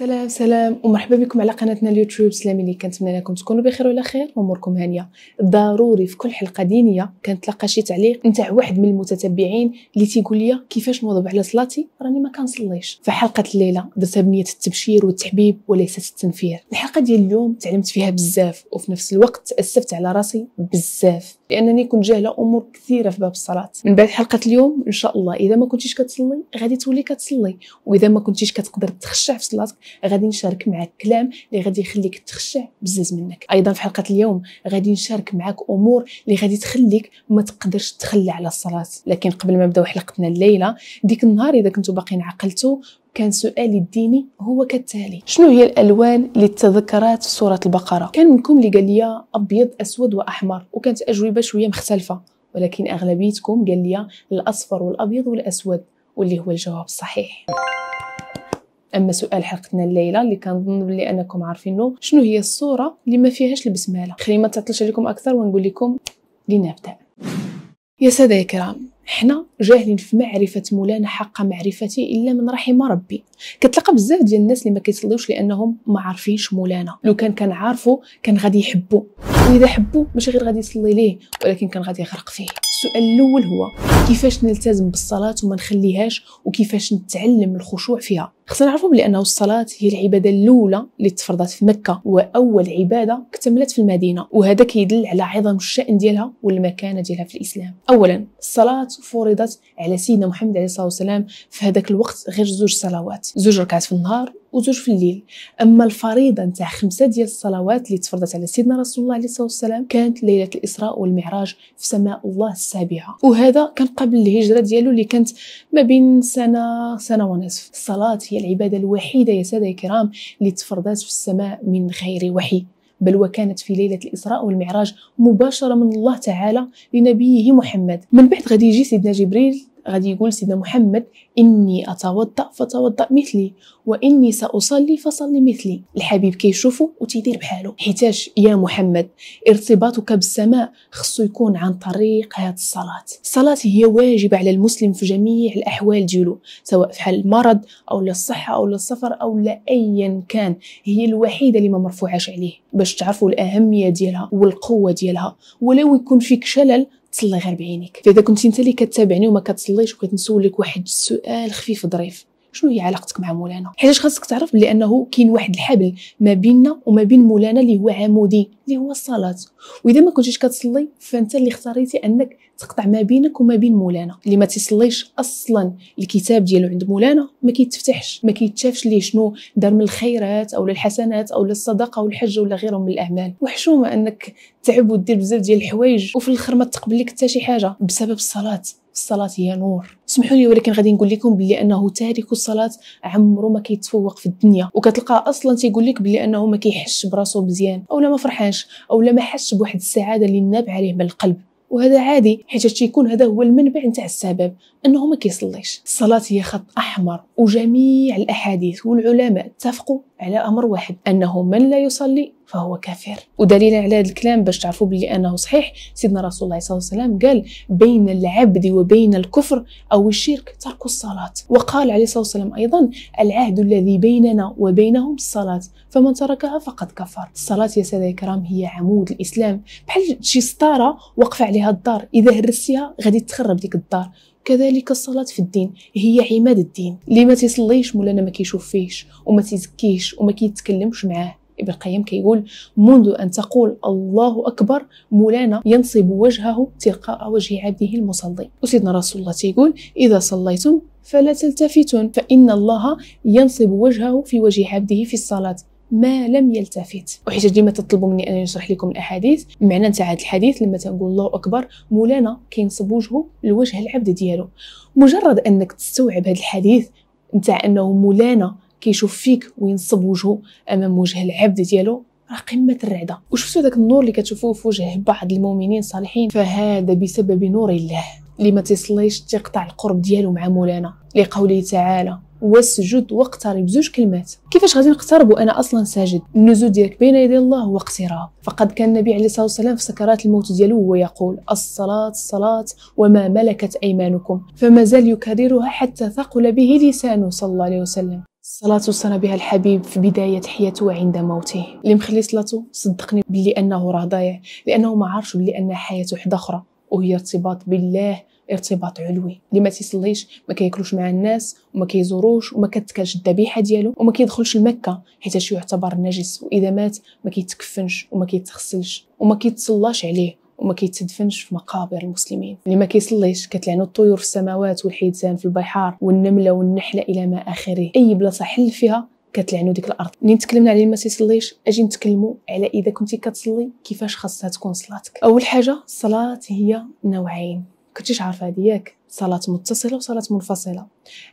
سلام سلام ومرحبا بكم على قناتنا اليوتيوب سلامي اللي كنتمنى لكم تكونوا بخير وعلى خير واموركم هانيه ضروري في كل حلقه دينيه كنتلقى شي تعليق نتاع واحد من المتتبعين اللي تيقول لي كيفاش نوضب على صلاتي راني ما كنصليش فحلقه الليله درتها بنيه التبشير والتحبيب وليست التنفير الحلقه ديال اليوم تعلمت فيها بزاف وفي نفس الوقت تاسفت على راسي بزاف لانني كنت جاهله امور كثيره في باب الصلاه من بعد حلقه اليوم ان شاء الله اذا ما كنتيش كتصلي غادي تولي كتصلي واذا ما كنتيش كتقدر تخشع في صلاتك غادي نشارك معك كلام اللي غادي يخليك تخشع بزز منك ايضا في حلقه اليوم غادي نشارك معك امور اللي غادي تخليك ما تقدرش تخلى على الصلاه لكن قبل ما نبداو حلقتنا الليله ديك النهار اذا كنتو باقيين عقلتو كان سؤالي الديني هو كالتالي شنو هي الالوان اللي تذكرات في سوره البقره كان منكم اللي قال لي ابيض اسود واحمر وكانت اجوبه شويه مختلفه ولكن اغلبيتكم قال لي الاصفر والابيض والاسود واللي هو الجواب الصحيح اما سؤال حلقتنا الليله اللي كنظن بلي انكم عارفينه شنو هي الصوره اللي ما فيهاش البسمله خلي ما تعطلش عليكم اكثر ونقول لكم لنبدا يا ساده يا كرام حنا جاهلين في معرفة مولانا حق معرفته إلا من رحم ربي كتلقى بزاف ديال الناس اللي ما كيصليوش لأنهم ما عارفينش مولانا لو كان كان عارفو كان غادي يحبو وإذا حبو ماشي غير غادي يصلي ليه ولكن كان غادي يغرق فيه السؤال الأول هو كيفاش نلتزم بالصلاة وما نخليهاش وكيفاش نتعلم الخشوع فيها خصنا نعرفوا بلي انه الصلاه هي العباده الاولى اللي تفرضت في مكه واول عباده اكتملت في المدينه وهذا كيدل على عظم الشان ديالها والمكانه ديالها في الاسلام اولا الصلاه فرضت على سيدنا محمد عليه الصلاه والسلام في هذاك الوقت غير زوج صلوات زوج ركعات في النهار وزوج في الليل اما الفريضه نتاع خمسه ديال الصلوات اللي تفرضت على سيدنا رسول الله عليه الصلاه والسلام كانت ليله الاسراء والمعراج في سماء الله السابعه وهذا كان قبل الهجره ديالو اللي كانت ما بين سنه سنه ونصف الصلاه هي العبادة الوحيدة يا سادة الكرام اللي تفرضات في السماء من غير وحي بل وكانت في ليلة الإسراء والمعراج مباشرة من الله تعالى لنبيه محمد من بعد غادي يجي سيدنا جبريل غادي يقول سيدنا محمد إني أتوضأ فتوضأ مثلي وإني سأصلي فصلي مثلي الحبيب كيشوفو وتيدير بحالو حيتاش يا محمد ارتباطك بالسماء خصو يكون عن طريق هاد الصلاة الصلاة هي واجبة على المسلم في جميع الأحوال ديالو سواء في حال المرض أو للصحة أو للسفر أو لأيا كان هي الوحيدة اللي ما مرفوعاش عليه باش تعرفوا الأهمية ديالها والقوة ديالها ولو يكون فيك شلل تصلي غير بعينيك فاذا كنتي انت اللي كتابعني وما كتصليش بغيت نسولك واحد السؤال خفيف ظريف شنو هي علاقتك مع مولانا حيتاش خاصك تعرف بلي انه كاين واحد الحبل ما بيننا وما بين مولانا اللي هو عمودي اللي هو الصلاه واذا ما كنتيش كتصلي فانت اللي اختاريتي انك تقطع ما بينك وما بين مولانا اللي ما تيصليش اصلا الكتاب ديالو عند مولانا ما كيتفتحش ما كيتشافش ليه شنو دار من الخيرات او الحسنات او الصدقه او الحج ولا غيرهم من الاعمال وحشومه انك تعب ودير بزاف ديال الحوايج وفي الاخر ما تقبل لك حتى شي حاجه بسبب الصلاه الصلاه هي نور اسمحوا لي ولكن غادي نقول لكم بلي انه تارك الصلاه عمره ما كيتفوق في الدنيا وكتلقى اصلا تيقول لك بلي انه ما كيحش براسو مزيان اولا ما فرحانش اولا ما حسش بواحد السعاده اللي نابعه عليه من القلب وهذا عادي حيت تيكون هذا هو المنبع نتاع السبب انه ما كيصليش الصلاه هي خط احمر وجميع الاحاديث والعلماء اتفقوا على امر واحد انه من لا يصلي فهو كافر ودليل على هذا الكلام باش تعرفوا بلي انه صحيح سيدنا رسول الله صلى الله عليه وسلم قال بين العبد وبين الكفر او الشرك ترك الصلاه وقال عليه الصلاه والسلام ايضا العهد الذي بيننا وبينهم الصلاه فمن تركها فقد كفر الصلاه يا ساده الكرام هي عمود الاسلام بحال شي ستاره واقفه عليها الدار اذا هرستيها غادي تخرب ديك الدار كذلك الصلاة في الدين هي عماد الدين اللي ما تيصليش مولانا ما كيشوف فيهش وما تيزكيش وما كيتكلمش معاه ابن القيم كيقول منذ أن تقول الله أكبر مولانا ينصب وجهه تلقاء وجه عبده المصلي وسيدنا رسول الله تيقول إذا صليتم فلا تلتفتون فإن الله ينصب وجهه في وجه عبده في الصلاة ما لم يلتفت وحيت ديما تطلبوا مني انني نشرح لكم الاحاديث معنى نتاع هذا الحديث لما تنقول الله اكبر مولانا كينصب وجهه لوجه العبد ديالو مجرد انك تستوعب هذا الحديث نتاع انه مولانا كيشوف فيك وينصب وجهه امام وجه العبد ديالو راه قمه الرعده وشفتوا داك النور اللي كتشوفوه في وجه بعض المؤمنين الصالحين فهذا بسبب نور الله اللي ما تيصليش تيقطع القرب ديالو مع مولانا لقوله تعالى واسجد واقترب زوج كلمات كيفاش غادي نقترب وانا اصلا ساجد النزول ديالك بين يدي الله هو اقتراب فقد كان النبي عليه الصلاه والسلام في سكرات الموت ديالو وهو يقول الصلاه الصلاه وما ملكت ايمانكم فما زال يكررها حتى ثقل به لسانه صلى الله عليه وسلم الصلاة وصلنا بها الحبيب في بداية حياته وعند موته اللي مخلي صلاته صدقني بلي أنه راه ضايع لأنه ما عارش بلي أن حياته وحدة أخرى وهي ارتباط بالله ارتباط علوي اللي ما تيصليش ما كياكلوش مع الناس وما كيزوروش وما كتكلش الذبيحه ديالو وما كيدخلش لمكه حيت يعتبر نجس واذا مات ما كيتكفنش وما كيتغسلش وما كيتصلاش عليه وما كيتدفنش في مقابر المسلمين اللي ما كيصليش كتلعنو الطيور في السماوات والحيتان في البحار والنمله والنحله الى ما اخره اي بلاصه حل فيها كتلعنوا ديك الارض منين تكلمنا على ما تيصليش اجي نتكلموا على اذا كنتي كتصلي كيفاش خاصها تكون صلاتك اول حاجه الصلاه هي نوعين كنتيش عارفه هذه ياك صلاة متصلة وصلاة منفصلة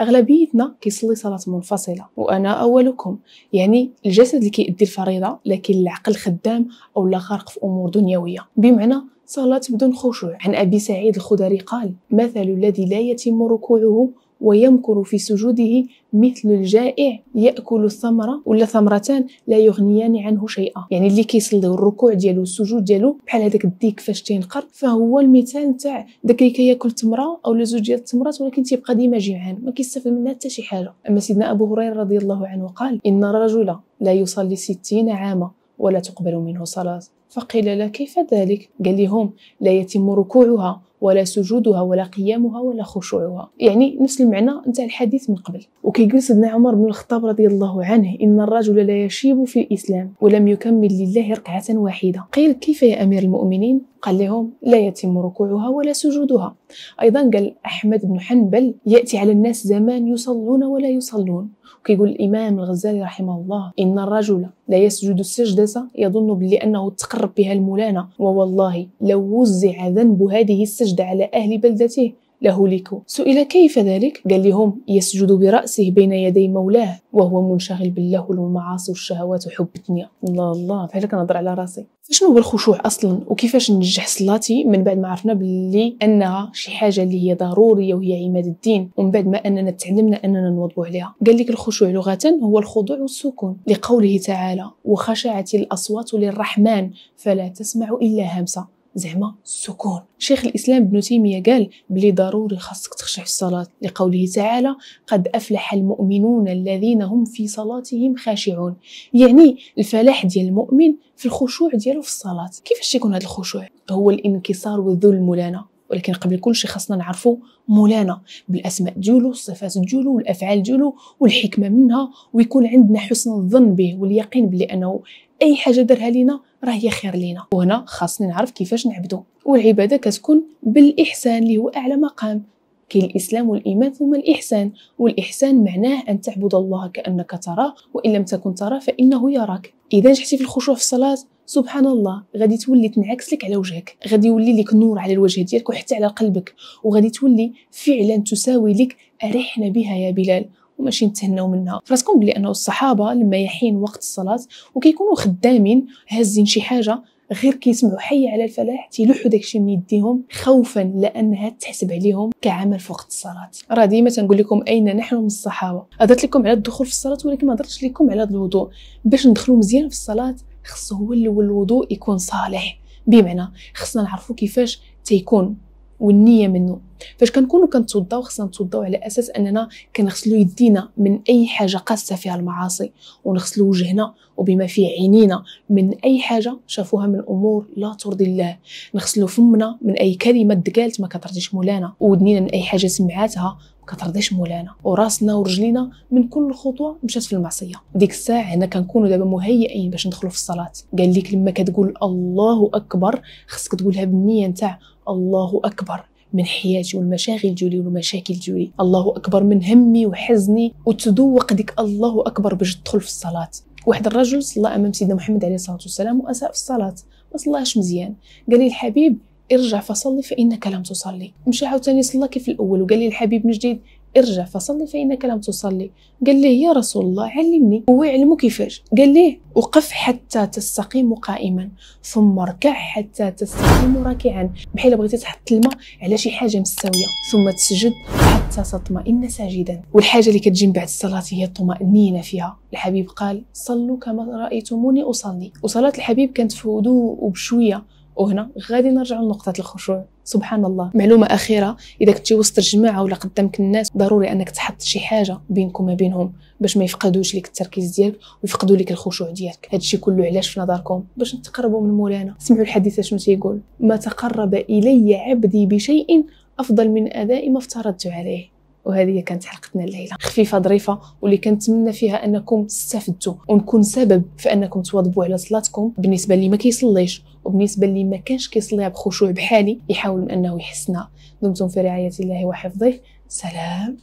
أغلبيتنا كيصلي صلاة منفصلة وأنا أولكم يعني الجسد اللي كيأدي الفريضة لكن العقل خدام أو لا غارق في أمور دنيوية بمعنى صلاة بدون خشوع عن أبي سعيد الخدري قال مثل الذي لا يتم ركوعه ويمكر في سجوده مثل الجائع ياكل الثمره ولا ثمرتان لا يغنيان عنه شيئا يعني اللي كيصل الركوع ديالو والسجود ديالو بحال هذاك الديك فاش تينقر فهو المثال تاع داك اللي كياكل تمره او زوج ديال التمرات ولكن تيبقى ديما جيعان ما كيستافد منها حتى شي حاجه اما سيدنا ابو هريره رضي الله عنه قال ان رجلا لا يصلي ستين عاما ولا تقبل منه صلاه فقيل له كيف ذلك قال لهم لا يتم ركوعها ولا سجودها ولا قيامها ولا خشوعها يعني نفس المعنى نتاع الحديث من قبل وكيقول سيدنا عمر بن الخطاب رضي الله عنه ان الرجل لا يشيب في الاسلام ولم يكمل لله ركعه واحده قيل كيف يا امير المؤمنين قال لهم لا يتم ركوعها ولا سجودها أيضا قال أحمد بن حنبل يأتي على الناس زمان يصلون ولا يصلون وكيقول الإمام الغزالي رحمه الله إن الرجل لا يسجد السجدة يظن بلي أنه تقرب بها المولانا ووالله لو وزع ذنب هذه السجدة على أهل بلدته له ليكو سئل كيف ذلك؟ قال لهم يسجد برأسه بين يدي مولاه وهو منشغل باللهو والمعاصي والشهوات وحب الدنيا الله الله فعلا كنهضر على راسي شنو هو الخشوع اصلا وكيفاش ننجح صلاتي من بعد ما عرفنا باللي انها شي حاجه اللي هي ضروريه وهي عماد الدين ومن بعد ما اننا تعلمنا اننا نوضبوا عليها قال لك الخشوع لغه هو الخضوع والسكون لقوله تعالى وخشعت الاصوات للرحمن فلا تسمع الا همسه زعما السكون شيخ الاسلام ابن تيميه قال بلي ضروري خاصك تخشع في الصلاه لقوله تعالى قد افلح المؤمنون الذين هم في صلاتهم خاشعون يعني الفلاح ديال المؤمن في الخشوع ديالو في الصلاه كيفاش يكون هذا الخشوع هو الانكسار والذل مولانا ولكن قبل كل شيء خاصنا نعرفوا مولانا بالاسماء ديالو الصفات ديالو والافعال ديالو والحكمه منها ويكون عندنا حسن الظن به واليقين بلي انه اي حاجه دارها لينا راه هي خير لينا وهنا خاصني نعرف كيفاش نعبدو والعباده كتكون بالاحسان اللي هو اعلى مقام كاين الاسلام والايمان ثم الاحسان والاحسان معناه ان تعبد الله كانك تراه وان لم تكن تراه فانه يراك اذا نجحتي في الخشوع في الصلاه سبحان الله غادي تولي تنعكس لك على وجهك غادي يولي لك نور على الوجه ديالك وحتى على قلبك وغادي تولي فعلا تساوي لك ارحنا بها يا بلال وماشي نتهناو منها فراسكم بلي انه الصحابه لما يحين وقت الصلاه وكيكونوا خدامين هازين شي حاجه غير كيسمعوا حي على الفلاح تيلوحوا داكشي من يديهم خوفا لانها تحسب عليهم كعمل في وقت الصلاه راه ديما تنقول لكم اين نحن من الصحابه هضرت لكم على الدخول في الصلاه ولكن ما هضرتش لكم على الوضوء باش ندخلوا مزيان في الصلاه خص هو الاول الوضوء يكون صالح بمعنى خصنا نعرفوا كيفاش تيكون والنيه منه فاش كنكونوا كنتوضاو خصنا نتوضاو على اساس اننا كنغسلوا يدينا من اي حاجه قاسه فيها المعاصي ونغسلوا وجهنا وبما فيه عينينا من اي حاجه شافوها من امور لا ترضي الله نغسلوا فمنا من اي كلمه تقالت ما كترضيش مولانا ودنينا من اي حاجه سمعاتها كترضيش مولانا وراسنا ورجلينا من كل خطوه مشات في المعصيه ديك الساعه هنا كنكونوا دابا مهيئين باش ندخلوا في الصلاه قال لك لما كتقول الله اكبر خصك تقولها بالنيه نتاع الله اكبر من حياتي والمشاغل ديالي والمشاكل ديالي الله اكبر من همي وحزني وتذوق ديك الله اكبر باش تدخل في الصلاه واحد الرجل صلى امام سيدنا محمد عليه الصلاه والسلام واساء في الصلاه ما صلاش مزيان قال لي الحبيب ارجع فصلي فانك لم تصلي مشى عاوتاني صلى كيف الاول وقال لي الحبيب من جديد ارجع فصلي فإنك لم تصلي قال لي يا رسول الله علمني هو يعلمه كيفاش قال لي وقف حتى تستقيم قائما ثم اركع حتى تستقيم راكعا بحال بغيتي تحط الماء على شي حاجه مستويه ثم تسجد حتى تطمئن ساجدا والحاجه اللي كتجي من بعد الصلاه هي الطمانينه فيها الحبيب قال صلوا كما رايتموني اصلي وصلاه الحبيب كانت في هدوء وبشويه وهنا غادي نرجع لنقطه الخشوع سبحان الله معلومه اخيره اذا كنتي وسط الجماعه ولا قدامك الناس ضروري انك تحط شي حاجه بينك وما بينهم باش ما يفقدوش لك التركيز ديالك ويفقدوا لك الخشوع ديالك هادشي كله علاش في نظركم باش نتقربوا من مولانا سمعوا الحديث شنو تيقول ما تقرب الي عبدي بشيء افضل من اداء ما افترضت عليه وهذه كانت حلقتنا الليله خفيفه ظريفه واللي كنتمنى فيها انكم استفدتوا ونكون سبب في انكم تواظبوا على صلاتكم بالنسبه اللي ما كيصليش وبالنسبه اللي ما كانش كيصليها بخشوع بحالي يحاول انه يحسنها دمتم في رعايه الله وحفظه سلام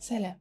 سلام